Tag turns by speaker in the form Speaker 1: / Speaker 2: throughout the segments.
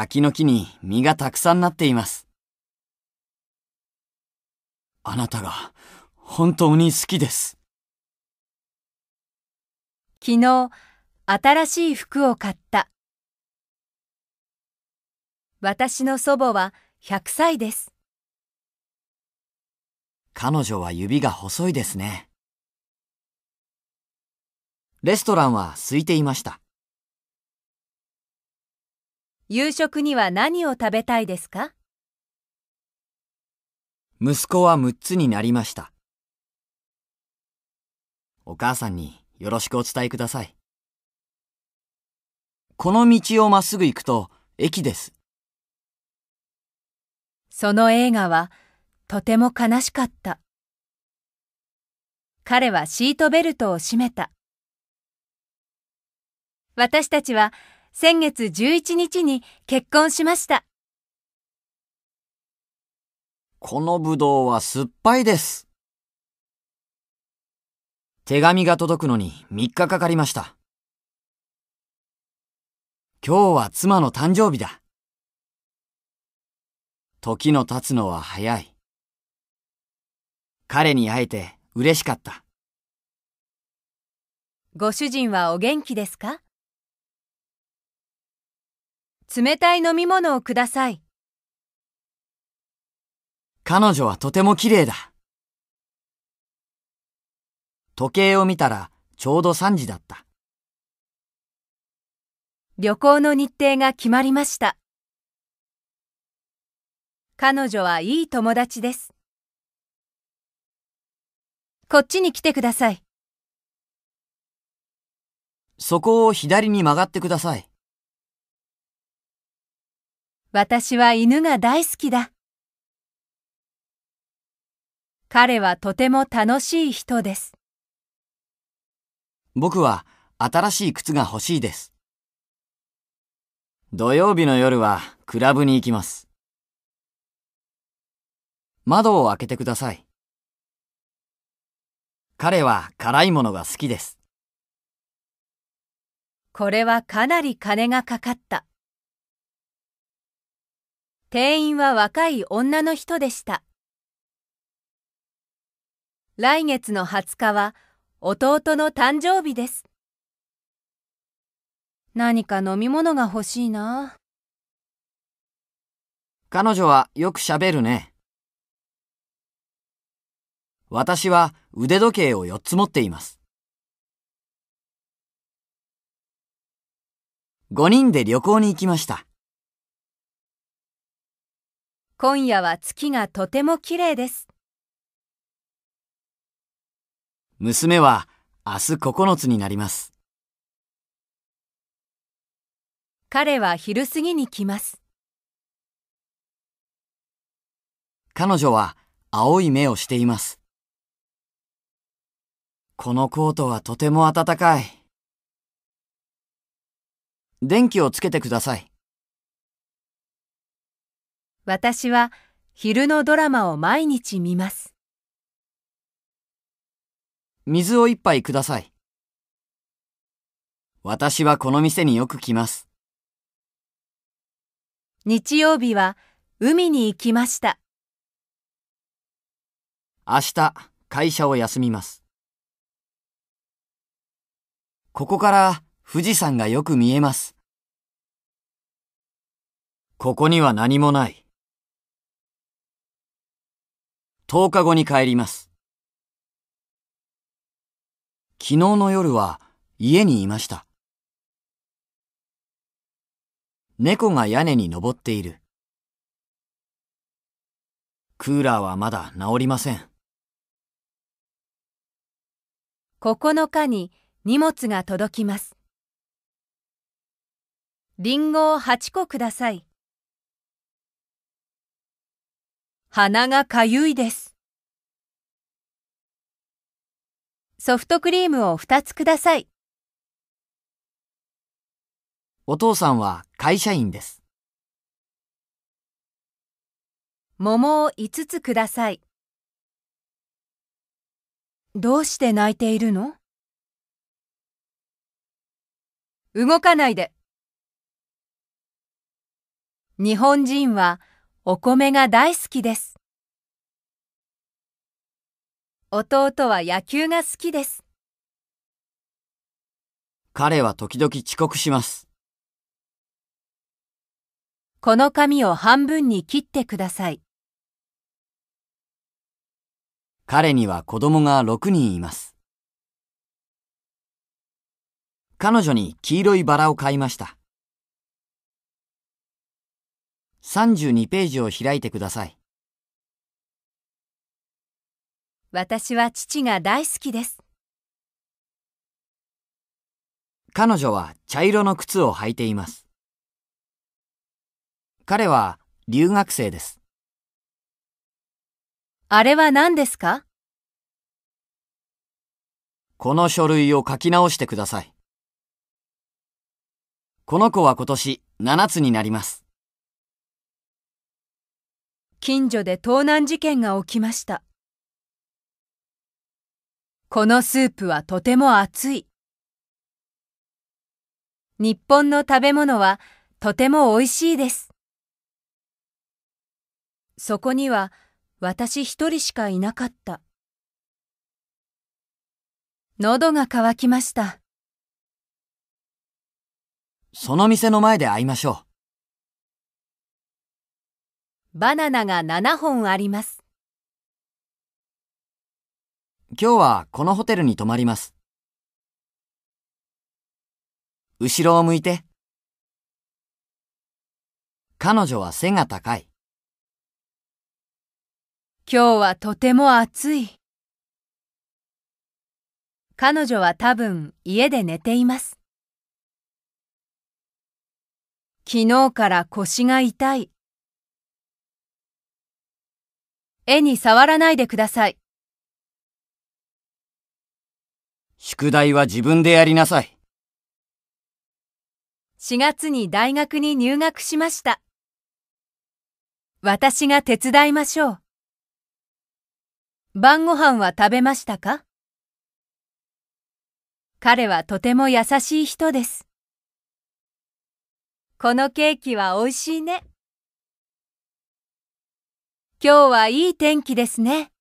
Speaker 1: 柿の木に実がたくさんなっています。あなたが本当に好きです。
Speaker 2: 昨日、新しい服を買った。私の祖母は100歳です。
Speaker 1: 彼女は指が細いですね。レストランは空いていました。
Speaker 2: 夕食には何を食べたいですか
Speaker 1: 息子は6つになりました。お母さんによろしくお伝えください。この道をまっすぐ行くと駅です。
Speaker 2: その映画はとても悲しかった。彼はシートベルトを締めた。私たちは先月11日に結婚しました。
Speaker 1: このぶどうは酸っ
Speaker 2: ぱいです。
Speaker 1: 手紙が届くのに3日かかりました。今日は妻の誕生日だ。時の経つのは早い。彼に会えて嬉しかった。
Speaker 2: ご主人はお元気ですか冷たい飲み物をください。
Speaker 1: 彼女はとても綺麗だ。時計を見たらちょうど3時だった。
Speaker 2: 旅行の日程が決まりました。彼女はいい友達です。こっちに来てください。
Speaker 1: そこを左に曲がってください。
Speaker 2: 私は犬が大好きだ。彼はとても楽しい人です。
Speaker 1: 僕は新しい靴が欲しいです。土曜日の夜はクラブに行きます。窓を開けてください。彼は辛いものが好きです。
Speaker 2: これはかなり金がかかった。店員は若い女の人でした。来月の20日は弟の誕生日です。何か飲み物が欲しいな。
Speaker 1: 彼女はよく喋るね。私は腕時計を4つ持っています。5人で旅行に行きました。
Speaker 2: 今夜は月がとても綺麗です。
Speaker 1: 娘は明日9つになります。
Speaker 2: 彼は昼過ぎに来ます。
Speaker 1: 彼女は青い目をしています。このコートはとても暖かい。電気をつけてください。
Speaker 2: 私は昼のドラマを毎日見ます。
Speaker 1: 水を一杯ください。私はこの店によく来ます。
Speaker 2: 日曜日は海に行きました。
Speaker 1: 明日、会社を休みます。ここから富士山がよく見えます。ここには何もない。10日後に帰ります。昨日の夜は家にいました。猫が屋根に登っている。クーラーはまだ治りません。
Speaker 2: 9日に荷物が届きます。りんごを8個ください。鼻がかゆいです。ソフトクリームを2つください。お父
Speaker 1: さんは会社員です。
Speaker 2: 桃を5つください。どうして泣いているの動かないで。日本人はお米が大好きです。弟は野球が好きです。
Speaker 1: 彼は時々遅刻します。
Speaker 2: この紙を半分に切ってください。
Speaker 1: 彼には子供が6人います。彼女に黄色いバラを買いました。32ページを開いてください。
Speaker 2: 私は父が大好きです。
Speaker 1: 彼女は茶色の靴を履いています。彼は留学生です。
Speaker 2: あれは何ですか
Speaker 1: この書類を書き直してください。この子は今年7つになります。
Speaker 2: 近所で盗難事件が起きました。このスープはとても熱い。日本の食べ物はとても美味しいです。そこには私一人しかいなかった。喉が渇きました。
Speaker 1: その店の前で会いましょう。
Speaker 2: バナナが7本あります。
Speaker 1: 今日はこのホテルに泊まります。後ろを向いて。彼女は背が高い。
Speaker 2: 今日はとても暑い。彼女は多分家で寝ています。昨日から腰が痛い。絵に触らないでください。
Speaker 1: 宿題は自分でやりなさい。
Speaker 2: 4月に大学に入学しました。私が手伝いましょう。晩ご飯は食べましたか彼はとても優しい人です。このケーキは美味しいね。今日はいい天気ですね。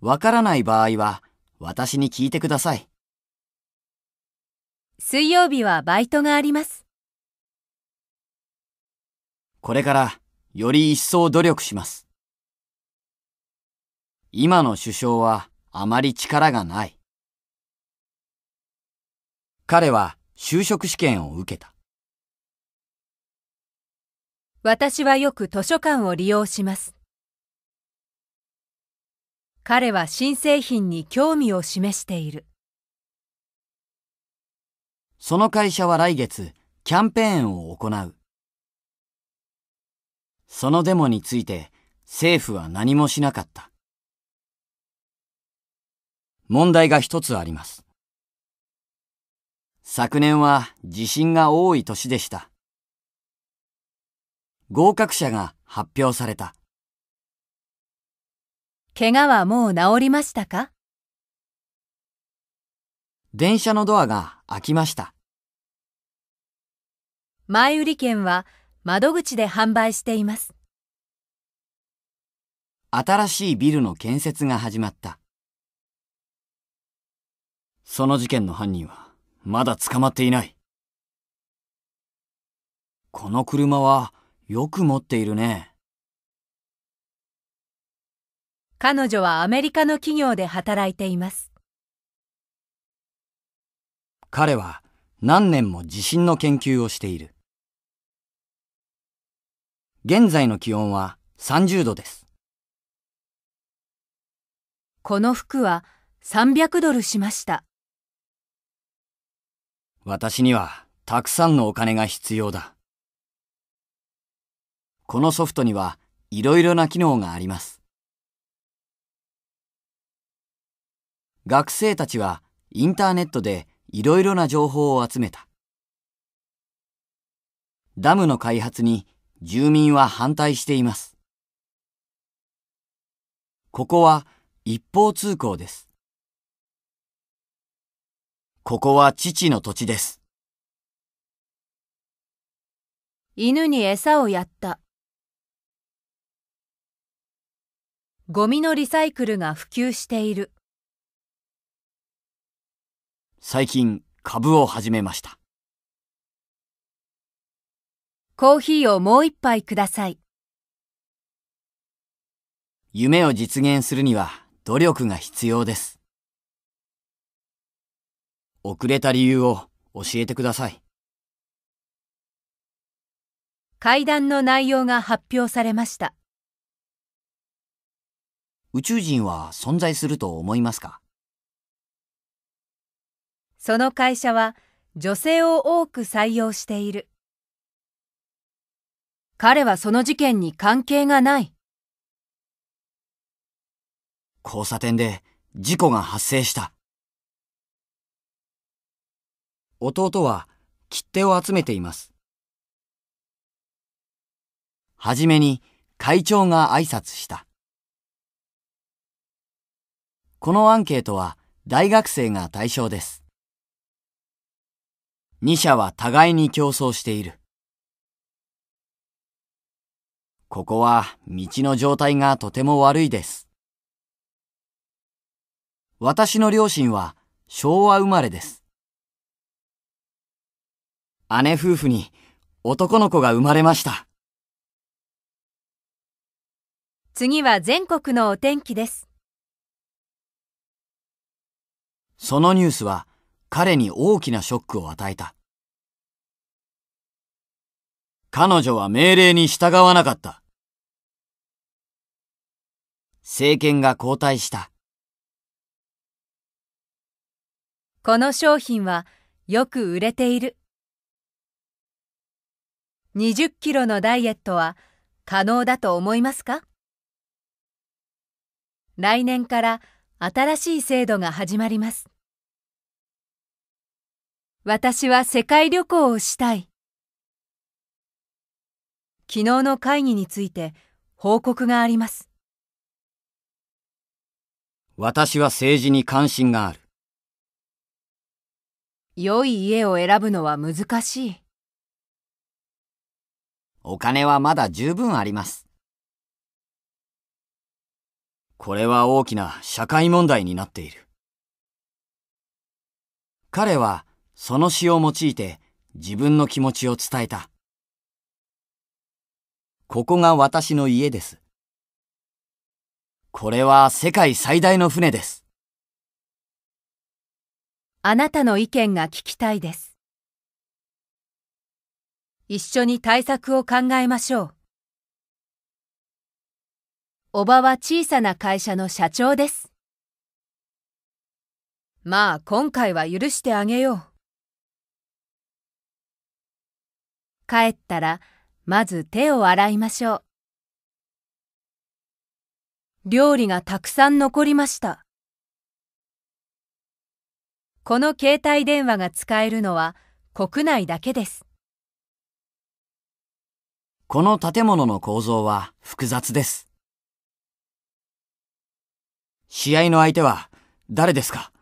Speaker 1: わからない場合は、私に聞いてください。
Speaker 2: 水曜日はバイトがあります。
Speaker 1: これから、より一層努力します。今の首相は、あまり力がない。彼は、就職試験を受けた。
Speaker 2: 私はよく図書館を利用します。彼は新製品に興味を示している。そ
Speaker 1: の会社は来月、キャンペーンを行う。そのデモについて、政府は何もしなかった。問題が一つあります。昨年は地震が多い年でした。合格者が発表された。
Speaker 2: 怪我はもう治りましたか
Speaker 1: 電車のドアが開きました。
Speaker 2: 前売り券は窓口で販売しています。
Speaker 1: 新しいビルの建設が始まった。その事件の犯人はまだ捕まっていない。この車はよく持っているね。
Speaker 2: 彼女はアメリカの企業で働いています。
Speaker 1: 彼は何年も地震の研究をしている。現在の気温は30度です。
Speaker 2: この服は300ドルしました。
Speaker 1: 私にはたくさんのお金が必要だ。このソフトにはいろいろな機能があります。学生たちはインターネットでいろいろな情報を集めた。ダムの開発に住民は反対しています。ここは一方通行です。ここは父の土地です。
Speaker 2: 犬に餌をやった。ゴミのリサイクルが普及している。
Speaker 1: 最近、株を始めました。
Speaker 2: コーヒーをもう一杯ください。
Speaker 1: 夢を実現するには努力が必要です。遅れた理由を教えてください。
Speaker 2: 会談の内容が発表されました。
Speaker 1: 宇宙人は存在すると思いますか
Speaker 2: その会社は女性を多く採用している。彼はその事件に関係がない。
Speaker 1: 交差点で事故が発生した。弟は切手を集めています。はじめに会長が挨拶した。このアンケートは大学生が対象です。2社は互いに競争している。ここは道の状態がとても悪いです。私の両親は昭和生まれです。姉夫婦に男の子が生まれました。
Speaker 2: 次は全国のお天気です。
Speaker 1: そのニュースは彼に大きなショックを与えた。彼女は命令に従わなかった。政権が交代した。
Speaker 2: この商品はよく売れている。20キロのダイエットは可能だと思いますか来年から新しい制度が始まります。私は世界旅行をしたい。昨日の会議について報告があります。
Speaker 1: 私は政治に関心がある。
Speaker 2: 良い家を選ぶのは難しい。
Speaker 1: お金はまだ十分あります。これは大きな社会問題になっている。彼はその詩を用いて自分の気持ちを伝えた。ここが私の家です。これは世界最大の船です。
Speaker 2: あなたの意見が聞きたいです。一緒に対策を考えましょう。おばは小さな会社の社長です。まあ今回は許してあげよう。帰ったら、まず手を洗いましょう。料理がたくさん残りました。この携帯電話が使えるのは国内だけです。
Speaker 1: この建物の構造は複雑です。試合の相手は誰ですか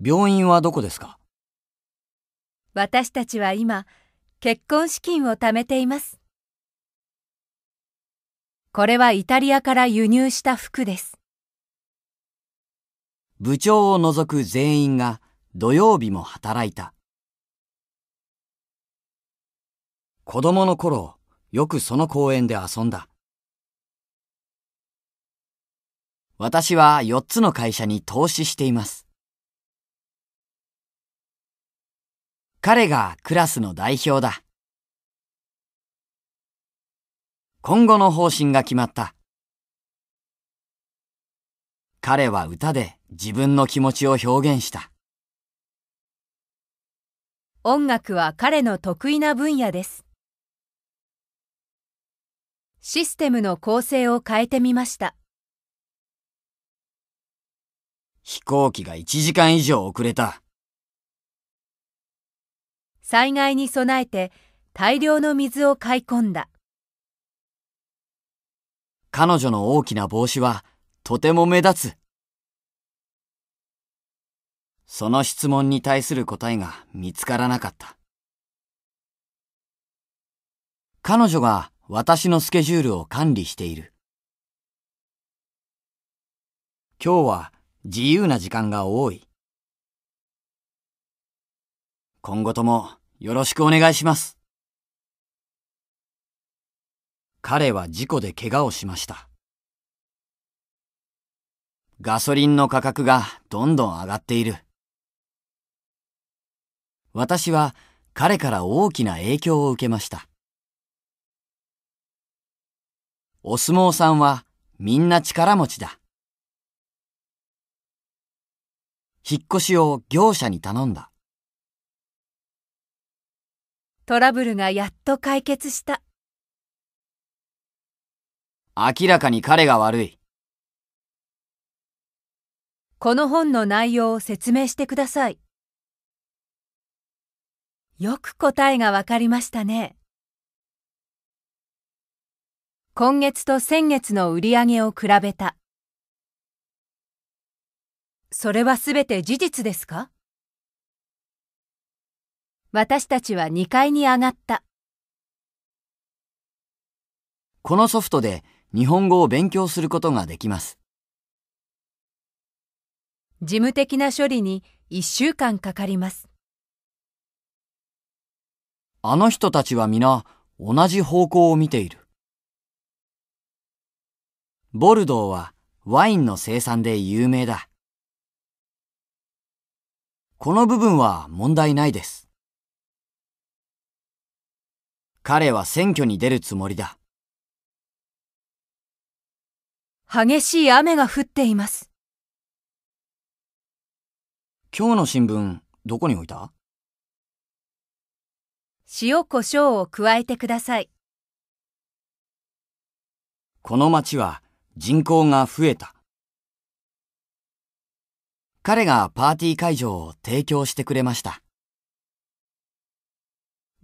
Speaker 1: 病院はどこですか
Speaker 2: 私たちは今結婚資金を貯めていますこれはイタリアから輸入した服です
Speaker 1: 部長を除く全員が土曜日も働いた子供の頃よくその公園で遊んだ私は4つの会社に投資しています彼がクラスの代表だ。今後の方針が決まった。彼は歌で自分の気持ちを表現した。
Speaker 2: 音楽は彼の得意な分野です。システムの構成を変えてみました。
Speaker 1: 飛行機が1時間以上遅れた。
Speaker 2: 災害に備えて大量の水を買い込んだ。
Speaker 1: 彼女の大きな帽子はとても目立つ。その質問に対する答えが見つからなかった。彼女が私のスケジュールを管理している。今日は自由な時間が多い。今後ともよろしくお願いします。彼は事故で怪我をしました。ガソリンの価格がどんどん上がっている。私は彼から大きな影響を受けました。お相撲さんはみんな力持ちだ。引っ越しを業者に頼んだ。
Speaker 2: トラブルがやっと解決した。
Speaker 1: 明らかに彼が悪い。
Speaker 2: この本の内容を説明してください。よく答えがわかりましたね。今月と先月の売り上げを比べた。それはすべて事実ですか私たちは2階に上がった。
Speaker 1: このソフトで日本語を勉強することができます。
Speaker 2: 事務的な処理に1週間かかります。
Speaker 1: あの人たちは皆同じ方向を見ている。ボルドーはワインの生産で有名だ。この部分は問題ないです。彼は選挙に出るつもりだ。
Speaker 2: 激しい雨が降っています。
Speaker 1: 今日の新聞、どこに置いた
Speaker 2: 塩胡椒を加えてください。
Speaker 1: この町は人口が増えた。彼がパーティー会場を提供してくれました。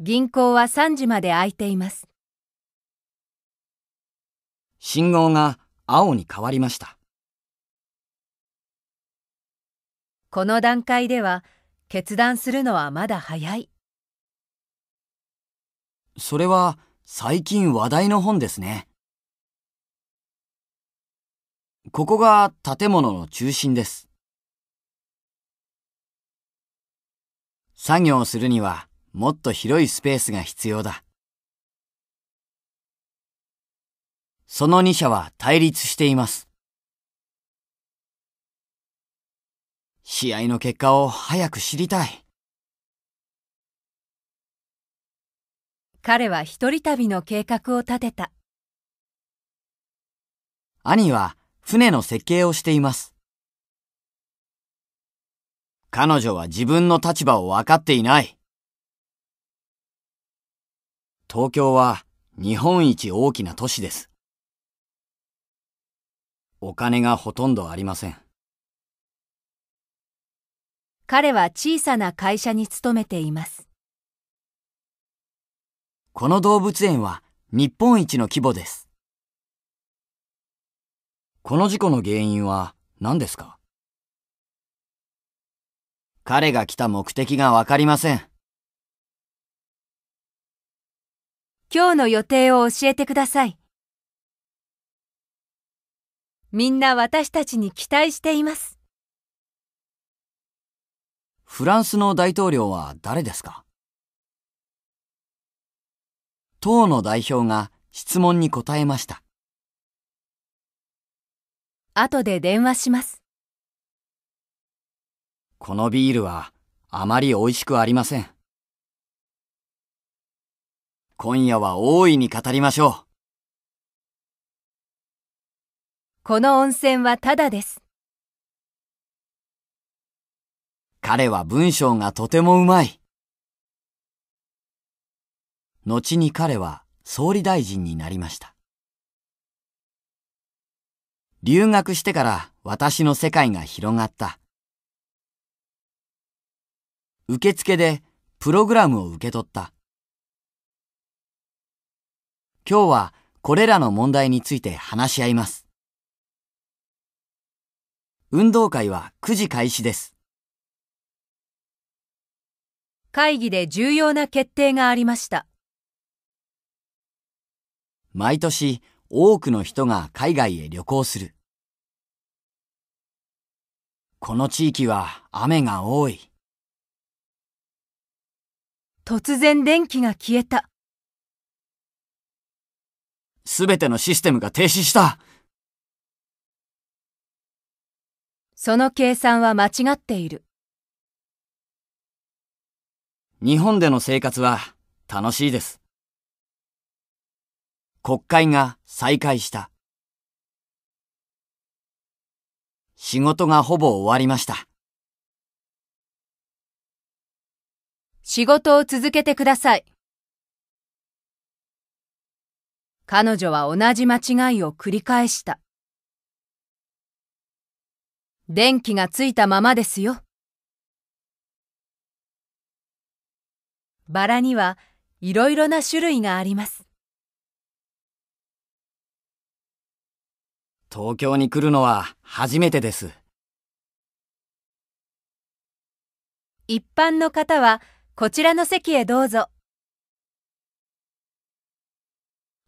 Speaker 2: 銀行は3時まで開いています。
Speaker 1: 信号が青に変わりました。
Speaker 2: この段階では決断するのはまだ早い。
Speaker 1: それは最近話題の本ですね。ここが建物の中心です。作業するにはもっと広いスペースが必要だ。その2社は対立しています。試合の結果を早く知りたい。
Speaker 2: 彼は一人旅の計画を立てた。
Speaker 1: 兄は船の設計をしています。彼女は自分の立場を分かっていない。東京は日本一大きな都市です。お金がほとんどありません。
Speaker 2: 彼は小さな会社に勤めています。
Speaker 1: この動物園は日本一の規模です。この事故の原因は何ですか彼が来た目的がわかりません。
Speaker 2: 今日の予定を教えてください。みんな私たちに期待しています。
Speaker 1: フランスの大統領は誰ですか党の代表が質問に答えました。
Speaker 2: 後で電話します。
Speaker 1: このビールはあまり美味しくありません。今夜は大いに語りましょう。
Speaker 2: この温泉はただです。
Speaker 1: 彼は文章がとてもうまい。後に彼は総理大臣になりました。留学してから私の世界が広がった。受付でプログラムを受け取った。今日はこれらの問題について話し合います。運動会は9時開始です。
Speaker 2: 会議で重要な決定がありました。
Speaker 1: 毎年多くの人が海外へ旅行する。この地域は雨が多い。
Speaker 2: 突然電気が消えた。
Speaker 1: すべてのシステムが停止した
Speaker 2: その計算は間違っている。
Speaker 1: 日本での生活は楽しいです。国会が再開した。仕事がほぼ終わりました。
Speaker 2: 仕事を続けてください。彼女は同じ間違いを繰り返した。電気がついたままですよ。バラにはいろいろな種類があります。
Speaker 1: 東京に来るのは初めてです。
Speaker 2: 一般の方はこちらの席へどうぞ。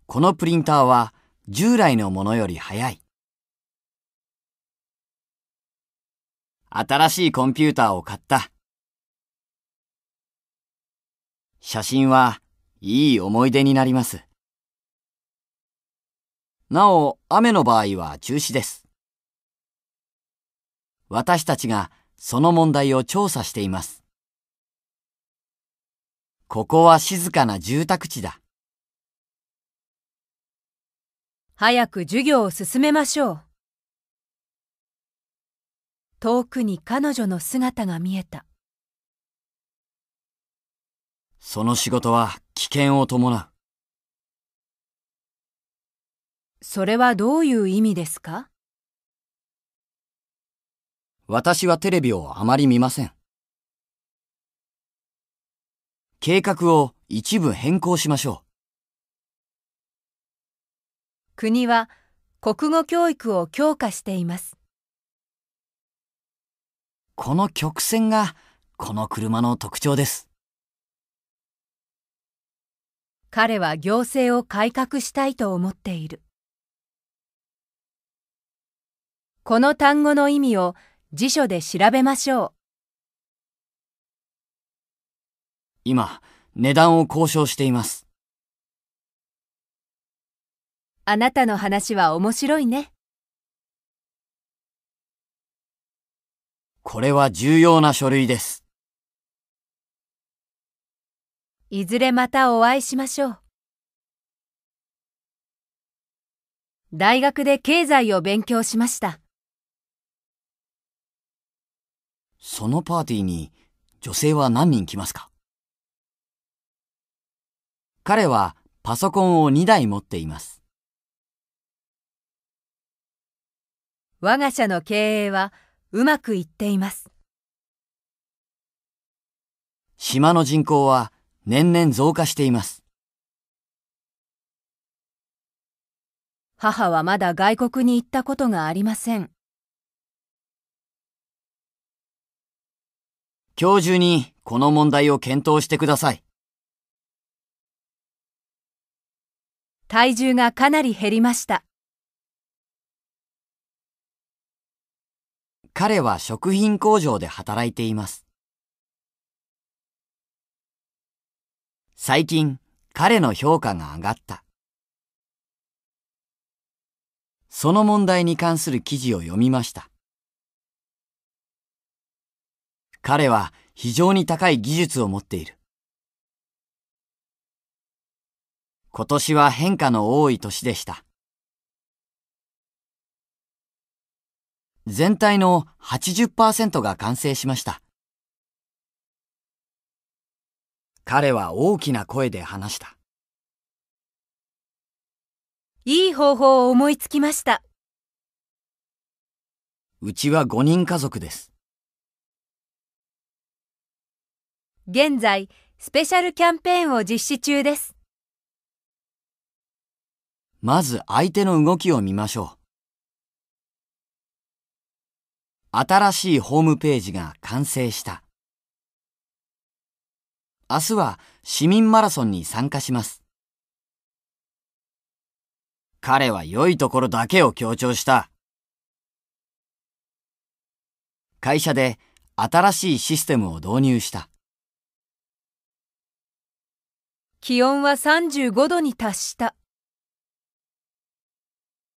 Speaker 1: このプリンターは従来のものより早い。新しいコンピューターを買った。写真はいい思い出になります。なお、雨の場合は中止です。私たちがその問題を調査しています。ここは静かな住宅地だ。
Speaker 2: 早く授業を進めましょう。遠くに彼女の姿が見えた。
Speaker 1: その仕事は危険を伴う。
Speaker 2: それはどういう意味ですか
Speaker 1: 私はテレビをあまり見ません。計画を一部変更しましょう。
Speaker 2: 国は国語教育を強化しています。
Speaker 1: この曲線がこの車の特徴
Speaker 2: です。彼は行政を改革したいと思っている。この単語の意味を辞書で調べましょう。
Speaker 1: 今、値段を交渉しています。
Speaker 2: あなたの話は面白いね。
Speaker 1: これは重要な書類です。
Speaker 2: いずれまたお会いしましょう。大学で経済を勉強しました。
Speaker 1: そのパーティーに女性は何人来ますか彼はパソコンを2台持っています。
Speaker 2: 我が社の経営はうまくいっています。
Speaker 1: 島の人口は年々増加しています。
Speaker 2: 母はまだ外国に行ったことがありません。
Speaker 1: 今日中にこの問題を検討してください。
Speaker 2: 体重がかなり減りました。
Speaker 1: 彼は食品工場で働いています。最近、彼の評価が上がった。その問題に関する記事を読みました。彼は非常に高い技術を持っている。今年は変化の多い年でした。全体の80%が完成しました。彼は大きな声で話した。
Speaker 2: いい方法を思いつきました。
Speaker 1: うちは5人家族です。
Speaker 2: 現在、スペシャルキャンペーンを実施中です。
Speaker 1: まず相手の動きを見ましょう。新しいホームページが完成した。明日は市民マラソンに参加します。彼は良いところだけを強調した。会社で新しいシステムを導入した。
Speaker 2: 気温は35度に達した。